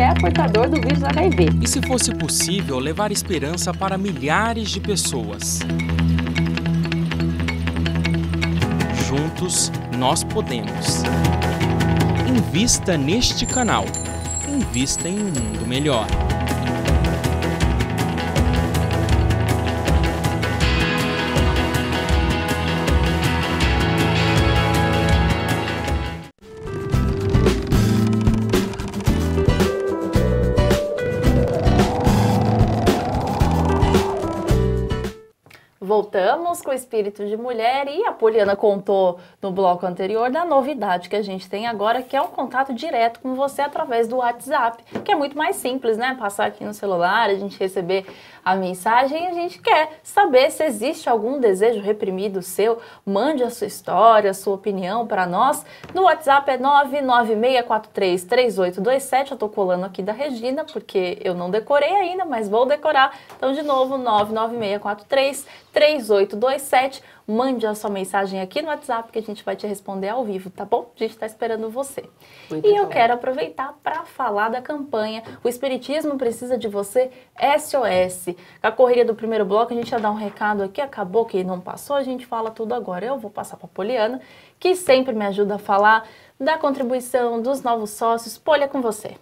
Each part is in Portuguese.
é portador do vírus HIV. E se fosse possível levar esperança para milhares de pessoas? Juntos nós podemos. Invista neste canal. Invista em um mundo melhor. Twitter Estamos com o espírito de mulher e a Poliana contou no bloco anterior da novidade que a gente tem agora, que é um contato direto com você através do WhatsApp, que é muito mais simples, né? Passar aqui no celular, a gente receber a mensagem e a gente quer saber se existe algum desejo reprimido seu. Mande a sua história, a sua opinião para nós. No WhatsApp é 996433827. Eu tô colando aqui da Regina porque eu não decorei ainda, mas vou decorar. Então de novo, 996433827. 3827. Mande a sua mensagem aqui no WhatsApp que a gente vai te responder ao vivo, tá bom? A gente está esperando você. Muito e bom. eu quero aproveitar para falar da campanha O Espiritismo Precisa de Você SOS. A correria do primeiro bloco, a gente já dá um recado aqui, acabou que não passou, a gente fala tudo agora. Eu vou passar para Poliana, que sempre me ajuda a falar da contribuição dos novos sócios. polia com você.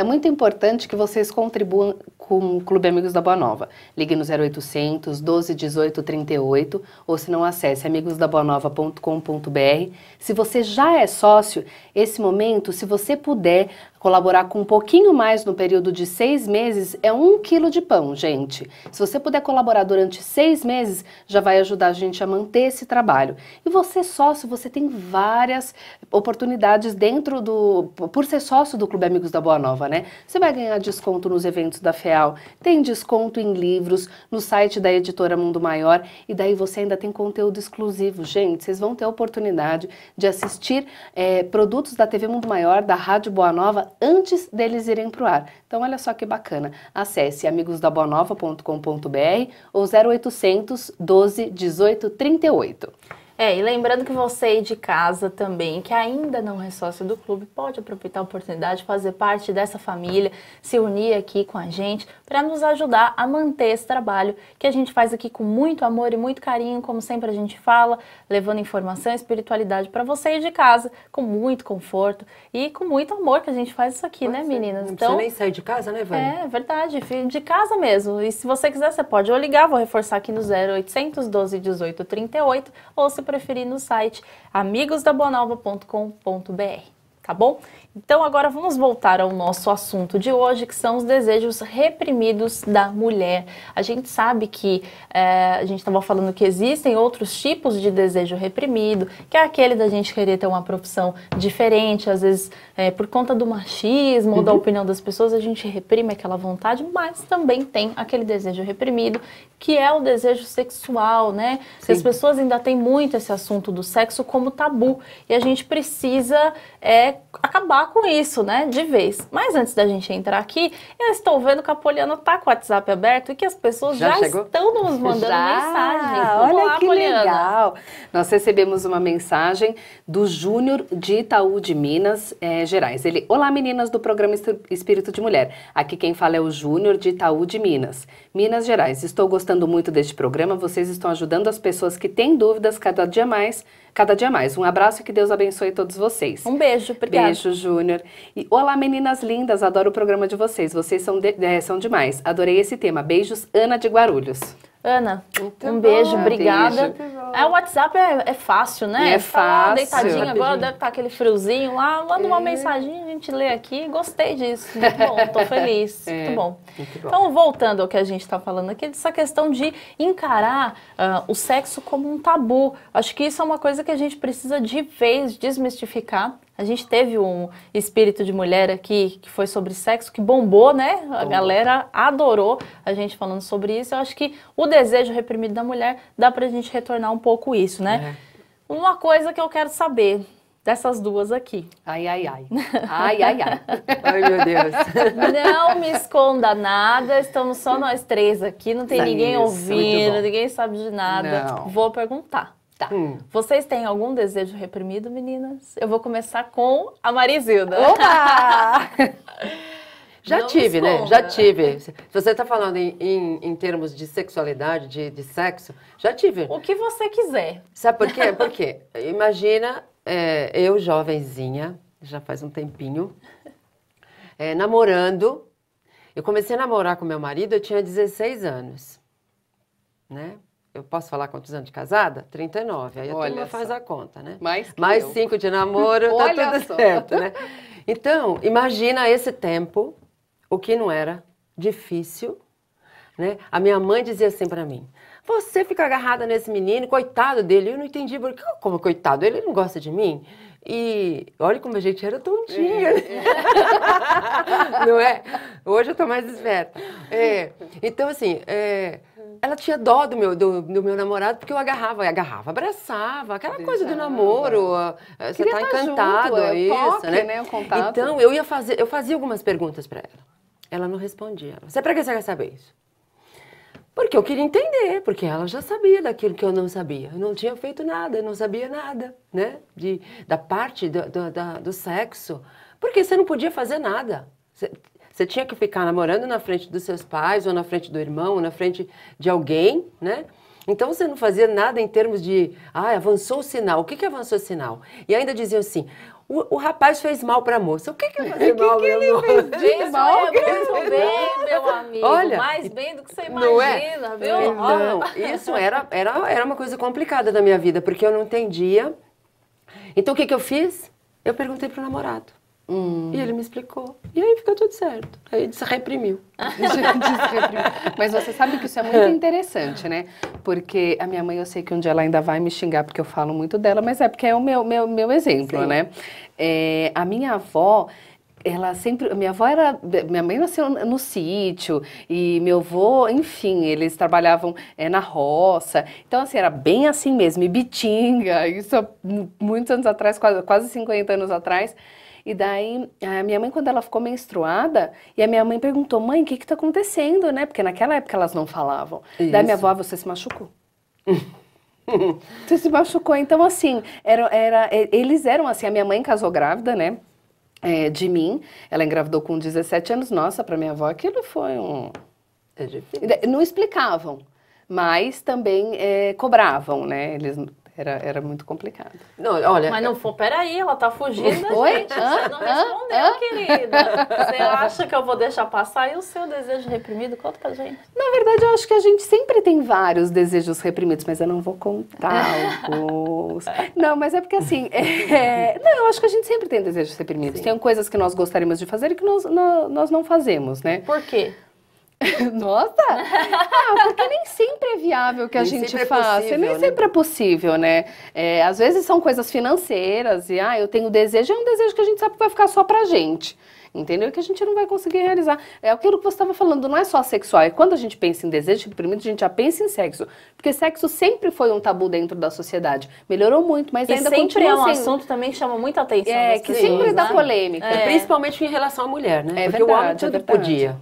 É muito importante que vocês contribuam com o Clube Amigos da Boa Nova. Ligue no 0800 12 18 38 ou se não acesse amigosdaboanova.com.br. Se você já é sócio, esse momento, se você puder, Colaborar com um pouquinho mais no período de seis meses é um quilo de pão, gente. Se você puder colaborar durante seis meses, já vai ajudar a gente a manter esse trabalho. E você sócio, você tem várias oportunidades dentro do... por ser sócio do Clube Amigos da Boa Nova, né? Você vai ganhar desconto nos eventos da FEAL, tem desconto em livros, no site da editora Mundo Maior, e daí você ainda tem conteúdo exclusivo. Gente, vocês vão ter a oportunidade de assistir é, produtos da TV Mundo Maior, da Rádio Boa Nova, antes deles irem para o ar. Então, olha só que bacana. Acesse amigosdaboanova.com.br ou 0800 12 18 38. É, e lembrando que você aí de casa também, que ainda não é sócio do clube, pode aproveitar a oportunidade de fazer parte dessa família, se unir aqui com a gente para nos ajudar a manter esse trabalho que a gente faz aqui com muito amor e muito carinho, como sempre a gente fala, levando informação e espiritualidade para você aí de casa, com muito conforto e com muito amor que a gente faz isso aqui, né, meninas? Não então, nem sair de casa, né, Vânia? É, verdade, de casa mesmo. E se você quiser, você pode ou ligar, vou reforçar aqui no 0800 12 18 38, ou se preferir no site amigosdabonalva.com.br tá bom? Então agora vamos voltar ao nosso assunto de hoje, que são os desejos reprimidos da mulher. A gente sabe que é, a gente estava falando que existem outros tipos de desejo reprimido, que é aquele da gente querer ter uma profissão diferente, às vezes é, por conta do machismo ou da uhum. opinião das pessoas, a gente reprime aquela vontade, mas também tem aquele desejo reprimido, que é o desejo sexual, né? As pessoas ainda têm muito esse assunto do sexo como tabu e a gente precisa é, acabar com isso, né, de vez. Mas antes da gente entrar aqui, eu estou vendo que a Poliana tá com o WhatsApp aberto e que as pessoas já, já estão nos mandando já? mensagens. Vamos Olha lá, que Poliana. legal! Nós recebemos uma mensagem do Júnior de Itaú de Minas é, Gerais. Ele, olá meninas do programa Espírito de Mulher. Aqui quem fala é o Júnior de Itaú de Minas, Minas Gerais. Estou gostando muito deste programa, vocês estão ajudando as pessoas que têm dúvidas cada dia mais cada dia mais. Um abraço e que Deus abençoe todos vocês. Um beijo, obrigada. Beijo, Júnior. E olá, meninas lindas, adoro o programa de vocês. Vocês são, de, é, são demais. Adorei esse tema. Beijos, Ana de Guarulhos. Ana, Muito um bom, beijo, obrigada. Beijo. É, o WhatsApp é, é fácil, né? E é, é fácil. deitadinho rapidinho. agora, deve estar tá aquele friozinho lá, manda é. uma mensagem, a gente lê aqui. Gostei disso. Muito bom, estou feliz. É. Muito, bom. Muito, bom. Então, voltando ao que a gente está falando aqui, dessa questão de encarar uh, o sexo como um tabu. Acho que isso é uma coisa que a gente precisa de vez desmistificar, a gente teve um espírito de mulher aqui que foi sobre sexo, que bombou, né? A galera adorou a gente falando sobre isso. Eu acho que o desejo reprimido da mulher dá pra gente retornar um pouco isso, né? É. Uma coisa que eu quero saber dessas duas aqui. Ai, ai, ai. Ai, ai, ai. ai, meu Deus. Não me esconda nada, estamos só nós três aqui, não tem ninguém é ouvindo, ninguém sabe de nada. Não. Vou perguntar. Tá. Hum. Vocês têm algum desejo reprimido, meninas? Eu vou começar com a Marizilda. Opa! Já Não tive, né? Já tive. Se você está falando em, em, em, termos de sexualidade, de, de sexo, já tive. O que você quiser. Sabe por quê? Porque imagina é, eu, jovenzinha, já faz um tempinho, é, namorando. Eu comecei a namorar com meu marido, eu tinha 16 anos, né? eu posso falar quantos anos de casada? 39. Aí a Olha turma só. faz a conta, né? Mais, Mais eu. cinco de namoro, tá tudo só. certo, né? Então, imagina esse tempo, o que não era difícil né? A minha mãe dizia assim para mim: você fica agarrada nesse menino, coitado dele. Eu não entendi porque, como coitado, ele não gosta de mim. E olha como a gente era tontinha, é. não é? Hoje eu tô mais esperta. É. Então, assim, é, ela tinha dó do meu, do, do, meu namorado, porque eu agarrava, eu agarrava, abraçava, aquela Deixava. coisa do namoro, é, você tá, tá encantado, junto, é, é, isso, toque, né? né? Então, eu ia fazer, eu fazia algumas perguntas para ela. Ela não respondia. Você pra que você quer saber isso? Porque eu queria entender, porque ela já sabia daquilo que eu não sabia. Eu não tinha feito nada, eu não sabia nada, né? De, da parte do, do, do sexo. Porque você não podia fazer nada. Você, você tinha que ficar namorando na frente dos seus pais, ou na frente do irmão, ou na frente de alguém, né? Então você não fazia nada em termos de, ah, avançou o sinal. O que, que avançou o sinal? E ainda diziam assim: o, o rapaz fez mal para a moça. O que que, que, mal, que ele fez de mal? É bem, meu amigo. Olha, mais bem do que você é? imagina, é? viu? Então, isso era, era, era uma coisa complicada da minha vida, porque eu não entendia. Então, o que que eu fiz? Eu perguntei pro namorado. Hum. E ele me explicou. E aí ficou tudo certo. Aí desreprimiu. desreprimiu. Mas você sabe que isso é muito é. interessante, né? Porque a minha mãe, eu sei que um dia ela ainda vai me xingar porque eu falo muito dela, mas é porque é o meu, meu, meu exemplo, Sim. né? É, a minha avó, ela sempre, minha avó era, minha mãe nasceu no sítio e meu avô, enfim, eles trabalhavam é, na roça, então assim, era bem assim mesmo, e bitinga, isso há muitos anos atrás, quase, quase 50 anos atrás, e daí, a minha mãe, quando ela ficou menstruada, e a minha mãe perguntou, mãe, o que que tá acontecendo, né? Porque naquela época elas não falavam. Isso. Daí minha avó, você se machucou. você se machucou. Então, assim, era, era, eles eram assim, a minha mãe casou grávida, né? É, de mim, ela engravidou com 17 anos. Nossa, para minha avó aquilo foi um... É difícil. Não explicavam mas também é, cobravam, né? Eles era, era muito complicado. Não, olha, Mas não é foi, peraí, ela tá fugindo. Foi? Gente, você não respondeu, Hã? querida. Você acha que eu vou deixar passar? E o seu desejo reprimido? Conta pra gente. Na verdade, eu acho que a gente sempre tem vários desejos reprimidos, mas eu não vou contar alguns. não, mas é porque assim. É, é... Não, eu acho que a gente sempre tem desejos reprimidos. Sim. Tem coisas que nós gostaríamos de fazer e que nós, nós, nós não fazemos, né? Por quê? Nossa! Ah, porque nem sempre é viável que a gente é faça. É possível, nem né? sempre é possível, né? É, às vezes são coisas financeiras e, ah, eu tenho desejo, é um desejo que a gente sabe que vai ficar só pra gente. Entendeu? Que a gente não vai conseguir realizar. É aquilo que você estava falando, não é só sexual. É quando a gente pensa em desejo reprimido, a gente já pensa em sexo. Porque sexo sempre foi um tabu dentro da sociedade. Melhorou muito, mas e ainda sempre continua é um sendo... assunto também que chama muita atenção. É, que sempre né? dá polêmica. É, é. Principalmente em relação à mulher, né? É porque verdade, o homem é tudo é podia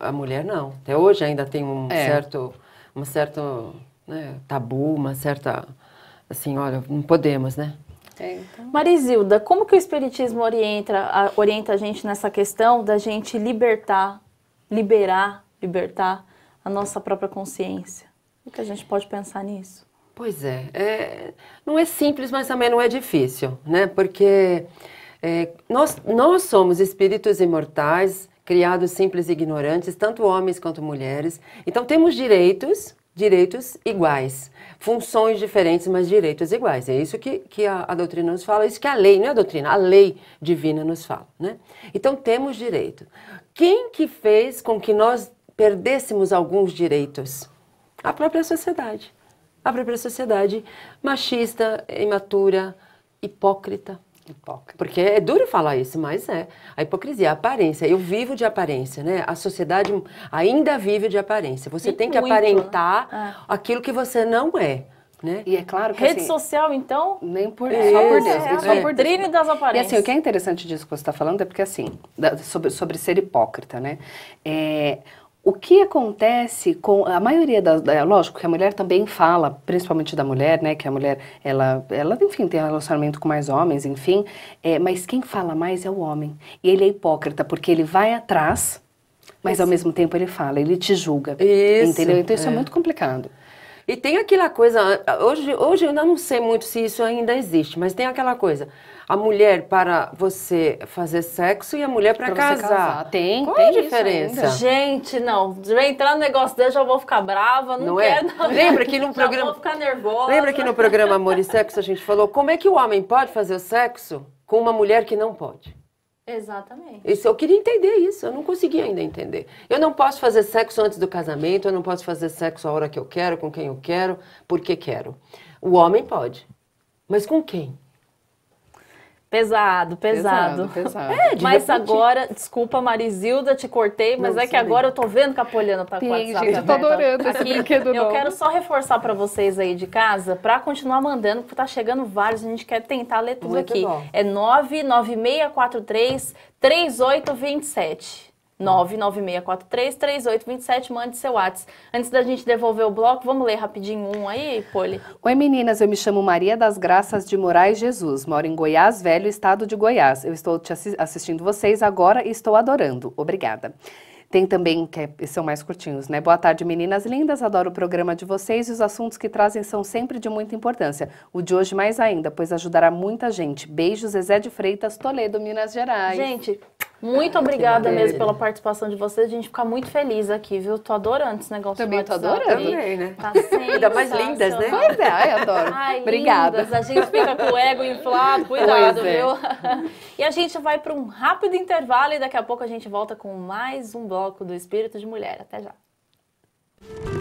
a mulher não. Até hoje ainda tem um é. certo, uma certa né, tabu, uma certa assim, olha, não podemos, né? É, então... Marizilda, como que o Espiritismo orienta a, orienta a gente nessa questão da gente libertar, liberar, libertar a nossa própria consciência? O que a gente pode pensar nisso? Pois é, é não é simples, mas também não é difícil, né? Porque é, nós, nós somos espíritos imortais, criados simples e ignorantes, tanto homens quanto mulheres. Então temos direitos, direitos iguais, funções diferentes, mas direitos iguais. É isso que, que a, a doutrina nos fala, é isso que a lei, não é a doutrina, a lei divina nos fala. Né? Então temos direito. Quem que fez com que nós perdêssemos alguns direitos? A própria sociedade. A própria sociedade machista, imatura, hipócrita. Hipócrita. Porque é duro falar isso, mas é. A hipocrisia, a aparência. Eu vivo de aparência, né? A sociedade ainda vive de aparência. Você e tem que muito, aparentar né? É. aquilo que você não é. Né? E é claro que Rede assim, social, então? Nem por é, Só por Deus. É, só é. por Deus. das aparências. E assim, o que é interessante disso que você está falando é porque, assim, da, sobre, sobre ser hipócrita, né? É, o que acontece com a maioria das, da, é lógico que a mulher também fala, principalmente da mulher, né, que a mulher ela, ela enfim tem relacionamento com mais homens, enfim, é, mas quem fala mais é o homem e ele é hipócrita porque ele vai atrás, mas isso. ao mesmo tempo ele fala, ele te julga, isso, entendeu? Então isso é, é muito complicado. E tem aquela coisa, hoje, hoje eu ainda não sei muito se isso ainda existe, mas tem aquela coisa. A mulher para você fazer sexo e a mulher para casar. casar. Tem, Qual tem a diferença? Gente, não. Vem entrar no negócio dele, já vou ficar brava. Não, não é? quero, é? Não. Lembra que no programa. vou ficar nervosa. Lembra que no programa Amor e Sexo a gente falou como é que o homem pode fazer sexo com uma mulher que não pode? Exatamente. Isso, eu queria entender isso, eu não consegui ainda entender. Eu não posso fazer sexo antes do casamento, eu não posso fazer sexo a hora que eu quero, com quem eu quero, porque quero. O homem pode, mas com quem? Pesado, pesado. Pesado, pesado. É, mas repente... agora, desculpa, Marizilda, te cortei, mas Não, é que sim. agora eu tô vendo que a Poliana tá com o Gente, eu tô adorando esse brinquedo Eu novo. quero só reforçar para vocês aí de casa, para continuar mandando, porque tá chegando vários, a gente quer tentar ler tudo Muito aqui. Bom. É 99643 3827. 996433827, mande seu WhatsApp. Antes da gente devolver o bloco, vamos ler rapidinho um aí, Poli? Oi meninas, eu me chamo Maria das Graças de Moraes Jesus, moro em Goiás Velho, estado de Goiás. Eu estou te assistindo vocês agora e estou adorando. Obrigada. Tem também, que é, são mais curtinhos, né? Boa tarde, meninas lindas. Adoro o programa de vocês e os assuntos que trazem são sempre de muita importância. O de hoje mais ainda, pois ajudará muita gente. Beijos, Zezé de Freitas, Toledo, Minas Gerais. Gente, muito obrigada mesmo pela participação de vocês. A gente fica muito feliz aqui, viu? Tô adorando esse negócio Também tô adorando. Também, né? Tá Ainda mais lindas, né? Pois é, ai, adoro. Ai, obrigada. Lindas. A gente fica com o ego inflado, cuidado, é. viu? E a gente vai para um rápido intervalo e daqui a pouco a gente volta com mais um bloco do Espírito de Mulher. Até já.